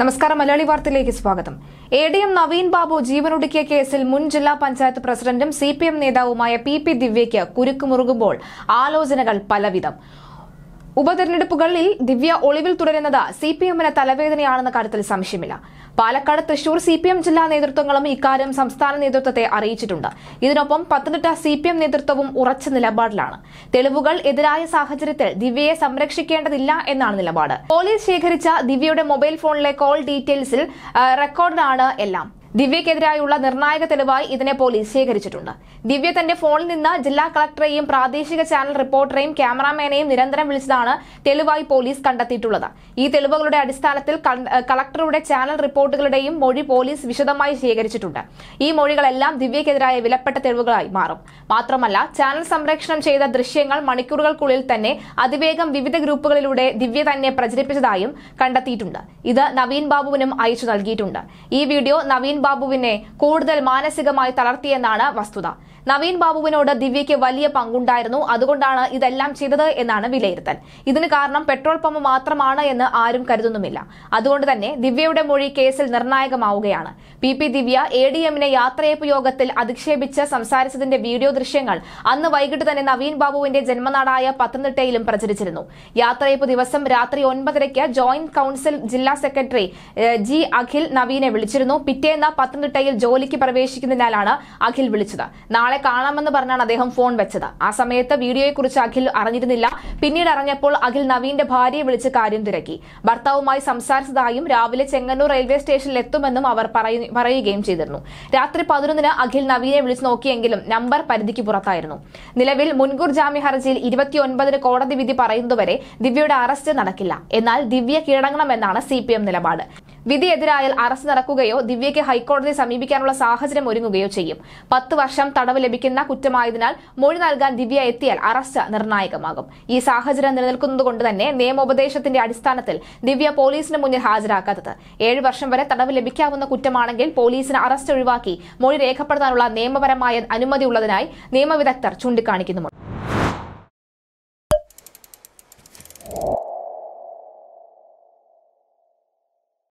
നമസ്കാരം മലയാളി വാർത്തയിലേക്ക് സ്വാഗതം A D M Naveen Babu ജീവനൊടുക്കിയ കേസിൽ മുൻ ജില്ലാ പഞ്ചായത്ത് പ്രസിഡന്റും സി പി എം നേതാവുമായ പി പി ദിവ്യയ്ക്ക് കുരുക്കുമുറുകുമ്പോൾ ആലോചനകൾ പലവിധം ഉപതെരഞ്ഞെടുപ്പുകളിൽ ദിവ്യ ഒളിവിൽ തുടരുന്നത് സി പി എമ്മിന് തലവേദനയാണെന്ന കാര്യത്തിൽ സംശയമില്ല Palakkad Thrissur C P M ജില്ലാ നേതൃത്വങ്ങളും ഇക്കാര്യം സംസ്ഥാന നേതൃത്വത്തെ അറിയിച്ചിട്ടുണ്ട് ഇതിനൊപ്പം പത്തനംതിട്ട സി പി എം നേതൃത്വവും ഉറച്ച നിലപാടിലാണ് തെളിവുകൾ എതിരായ സാഹചര്യത്തിൽ ദിവ്യയെ സംരക്ഷിക്കേണ്ടതില്ല എന്നാണ് നിലപാട് പോലീസ് ശേഖരിച്ച ദിവ്യയുടെ മൊബൈൽ ഫോണിലെ കോൾ ഡീറ്റെയിൽസിൽ റെക്കോർഡാണ് എല്ലാം ദിവ്യക്കെതിരായുള്ള നിർണായക തെളിവായി ഇതിനെ പോലീസ് ശേഖരിച്ചിട്ടുണ്ട് ദിവ്യ തന്റെ ഫോണിൽ നിന്ന് ജില്ലാ കളക്ടറെയും പ്രാദേശിക ചാനൽ റിപ്പോർട്ടറെയും ക്യാമറാമാനെയും നിരന്തരം വിളിച്ചതാണ് തെളിവായി പോലീസ് കണ്ടെത്തിയിട്ടുള്ളത് ഈ തെളിവുകളുടെ അടിസ്ഥാനത്തിൽ കളക്ടറുടെ ചാനൽ റിപ്പോർട്ടുകളുടെയും മൊഴി പോലീസ് വിശദമായി ശേഖരിച്ചിട്ടുണ്ട് ഈ മൊഴികളെല്ലാം ദിവ്യക്കെതിരായ വിലപ്പെട്ട തെളിവുകളായി മാറും മാത്രമല്ല ചാനൽ സംരക്ഷണം ചെയ്ത ദൃശ്യങ്ങൾ മണിക്കൂറുകൾക്കുള്ളിൽ തന്നെ അതിവേഗം വിവിധ ഗ്രൂപ്പുകളിലൂടെ ദിവ്യ തന്നെ പ്രചരിപ്പിച്ചതായും കണ്ടെത്തിയിട്ടുണ്ട് ഇത് നവീൻ ബാബുവിനും അയച്ചു നൽകിയിട്ടുണ്ട് ഈ വീഡിയോ നവീൻ ബാബുവിനെ കൂടുതൽ മാനസികമായി തളർത്തിയെന്നാണ് വസ്തുത നവീൻ ബാബുവിനോട് ദിവ്യയ്ക്ക് വലിയ പങ്കുണ്ടായിരുന്നു അതുകൊണ്ടാണ് ഇതെല്ലാം ചെയ്തത് എന്നാണ് വിലയിരുത്തൽ ഇതിന് കാരണം പെട്രോൾ പമ്പ് മാത്രമാണ് എന്ന് ആരും കരുതുന്നുമില്ല അതുകൊണ്ട് തന്നെ ദിവ്യയുടെ മൊഴി കേസിൽ നിർണായകമാവുകയാണ് P P Divya A D എമ്മിനെ യാത്രയപ്പ് യോഗത്തിൽ അധിക്ഷേപിച്ച് സംസാരിച്ചതിന്റെ വീഡിയോ ദൃശ്യങ്ങൾ അന്ന് വൈകിട്ട് തന്നെ നവീൻ ബാബുവിന്റെ ജന്മനാടായ പത്തനംതിട്ടയിലും പ്രചരിച്ചിരുന്നു യാത്രയപ്പ് ദിവസം രാത്രി ഒൻപതരയ്ക്ക് ജോയിന്റ് കൌൺസിൽ ജില്ലാ സെക്രട്ടറി ജി അഖിൽ നവീനെ വിളിച്ചിരുന്നു പിറ്റേന്ന് പത്തനംതിട്ടയിൽ ജോലിക്ക് പ്രവേശിക്കുന്നതിനാലാണ് അഖിൽ വിളിച്ചത് നാളെ അഖിലിനെ കാണാമെന്ന് പറഞ്ഞാണ് അദ്ദേഹം ഫോൺ വെച്ചത് ആ സമയത്ത് വീഡിയോയെക്കുറിച്ച് അഖിൽ അറിഞ്ഞിരുന്നില്ല പിന്നീട് അറിഞ്ഞപ്പോൾ അഖിൽ നവീന്റെ ഭാര്യയെ വിളിച്ച് കാര്യം തിരക്കി ഭർത്താവുമായി സംസാരിച്ചതായും രാവിലെ ചെങ്ങന്നൂർ റെയിൽവേ സ്റ്റേഷനിൽ എത്തുമെന്നും അവർ പറയുകയും ചെയ്തിരുന്നു രാത്രി പതിനൊന്നിന് അഖിൽ നവീനെ വിളിച്ചു നോക്കിയെങ്കിലും നമ്പർ പരിധിക്ക് പുറത്തായിരുന്നു നിലവിൽ മുൻകൂർ ജാമ്യ ഹർജിയിൽ ഇരുപത്തിയൊൻപതിന് കോടതി വിധി പറയുന്നതുവരെ ദിവ്യയുടെ അറസ്റ്റ് നടക്കില്ല എന്നാൽ ദിവ്യ കീഴടങ്ങണമെന്നാണ് സി നിലപാട് വിധി എതിരായാൽ അറസ്റ്റ് നടക്കുകയോ ദിവ്യയ്ക്ക് ഹൈക്കോടതിയെ സമീപിക്കാനുള്ള സാഹചര്യം ഒരുങ്ങുകയോ ചെയ്യും പത്ത് വർഷം തടവ് ലഭിക്കുന്ന കുറ്റമായതിനാൽ മൊഴി നൽകാൻ ദിവ്യ എത്തിയാൽ അറസ്റ്റ് നിർണായകമാകും ഈ സാഹചര്യം നിലനിൽക്കുന്നതുകൊണ്ട് തന്നെ നിയമോപദേശത്തിന്റെ അടിസ്ഥാനത്തിൽ ദിവ്യ പോലീസിന് മുന്നിൽ ഹാജരാക്കാത്തത് ഏഴ് വർഷം വരെ തടവ് ലഭിക്കാവുന്ന കുറ്റമാണെങ്കിൽ പോലീസിന് അറസ്റ്റ് ഒഴിവാക്കി മൊഴി രേഖപ്പെടുത്താനുള്ള നിയമപരമായ അനുമതി ഉള്ളതിനായി നിയമവിദഗ്ധർ ചൂണ്ടിക്കാണിക്കുന്നുമുണ്ട്